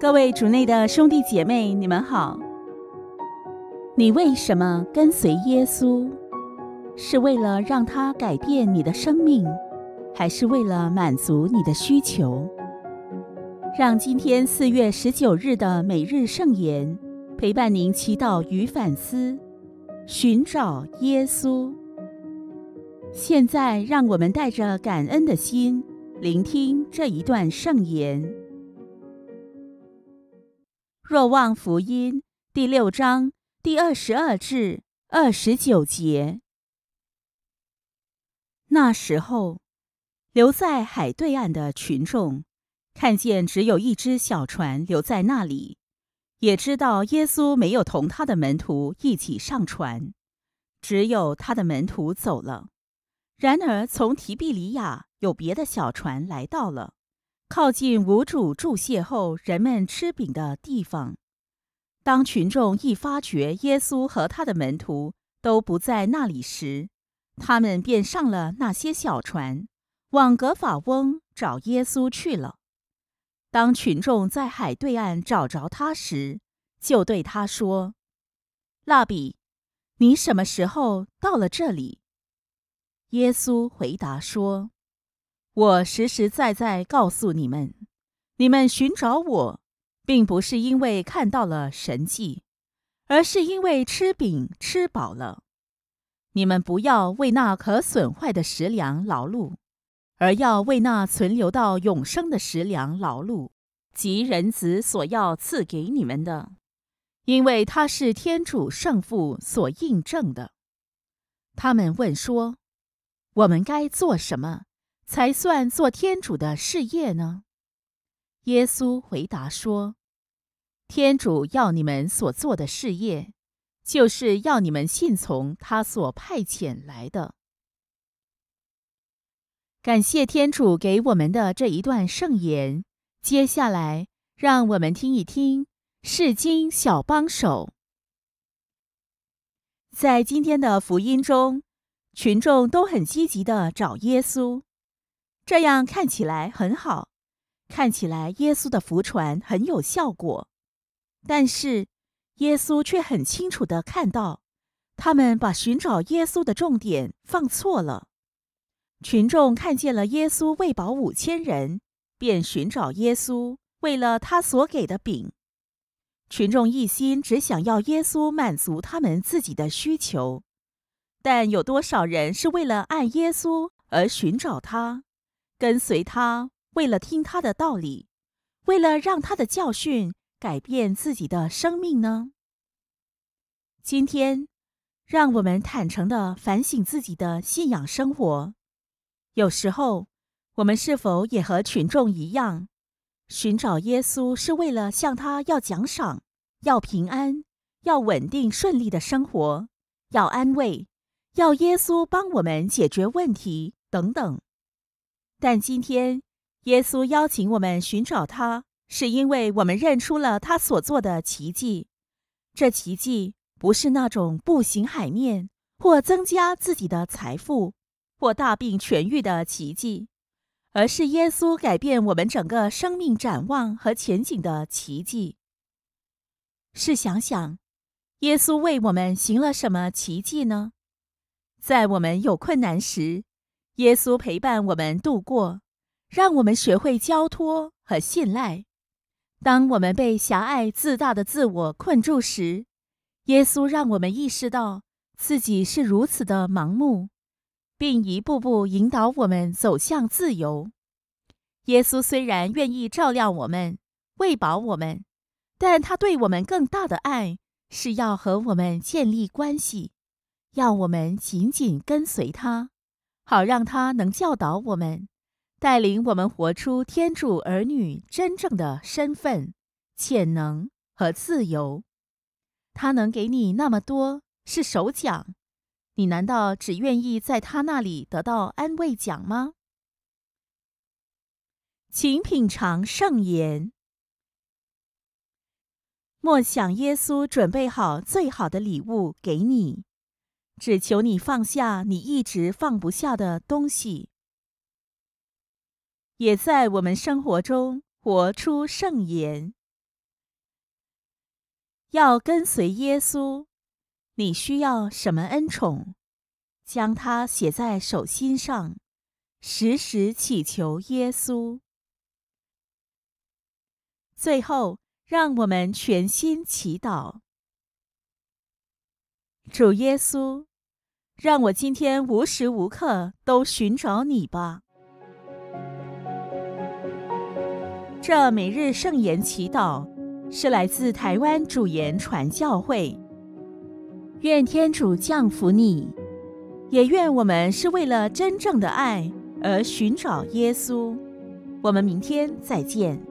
各位主内的兄弟姐妹，你们好。你为什么跟随耶稣？是为了让他改变你的生命，还是为了满足你的需求？让今天四月十九日的每日圣言陪伴您祈祷与反思，寻找耶稣。现在，让我们带着感恩的心聆听这一段圣言。若望福音第六章第二十二至二十九节。那时候，留在海对岸的群众看见只有一只小船留在那里，也知道耶稣没有同他的门徒一起上船，只有他的门徒走了。然而，从提庇利亚有别的小船来到了。靠近无主柱谢后，人们吃饼的地方。当群众一发觉耶稣和他的门徒都不在那里时，他们便上了那些小船，往格法翁找耶稣去了。当群众在海对岸找着他时，就对他说：“蜡笔，你什么时候到了这里？”耶稣回答说。我实实在在告诉你们，你们寻找我，并不是因为看到了神迹，而是因为吃饼吃饱了。你们不要为那可损坏的食粮劳碌，而要为那存留到永生的食粮劳碌，即人子所要赐给你们的，因为它是天主圣父所印证的。他们问说：“我们该做什么？”才算做天主的事业呢？耶稣回答说：“天主要你们所做的事业，就是要你们信从他所派遣来的。”感谢天主给我们的这一段圣言。接下来，让我们听一听《世经小帮手》。在今天的福音中，群众都很积极地找耶稣。这样看起来很好，看起来耶稣的福传很有效果，但是耶稣却很清楚地看到，他们把寻找耶稣的重点放错了。群众看见了耶稣喂饱五千人，便寻找耶稣，为了他所给的饼。群众一心只想要耶稣满足他们自己的需求，但有多少人是为了爱耶稣而寻找他？跟随他，为了听他的道理，为了让他的教训改变自己的生命呢？今天，让我们坦诚的反省自己的信仰生活。有时候，我们是否也和群众一样，寻找耶稣是为了向他要奖赏，要平安，要稳定顺利的生活，要安慰，要耶稣帮我们解决问题等等？但今天，耶稣邀请我们寻找他，是因为我们认出了他所做的奇迹。这奇迹不是那种步行海面，或增加自己的财富，或大病痊愈的奇迹，而是耶稣改变我们整个生命展望和前景的奇迹。试想想，耶稣为我们行了什么奇迹呢？在我们有困难时。耶稣陪伴我们度过，让我们学会交托和信赖。当我们被狭隘自大的自我困住时，耶稣让我们意识到自己是如此的盲目，并一步步引导我们走向自由。耶稣虽然愿意照亮我们、喂饱我们，但他对我们更大的爱是要和我们建立关系，要我们紧紧跟随他。好让他能教导我们，带领我们活出天主儿女真正的身份、潜能和自由。他能给你那么多是首奖，你难道只愿意在他那里得到安慰奖吗？请品尝圣言，莫想耶稣准备好最好的礼物给你。只求你放下你一直放不下的东西，也在我们生活中活出圣言。要跟随耶稣，你需要什么恩宠？将它写在手心上，时时祈求耶稣。最后，让我们全心祈祷。主耶稣。让我今天无时无刻都寻找你吧。这每日圣言祈祷是来自台湾主言传教会。愿天主降福你，也愿我们是为了真正的爱而寻找耶稣。我们明天再见。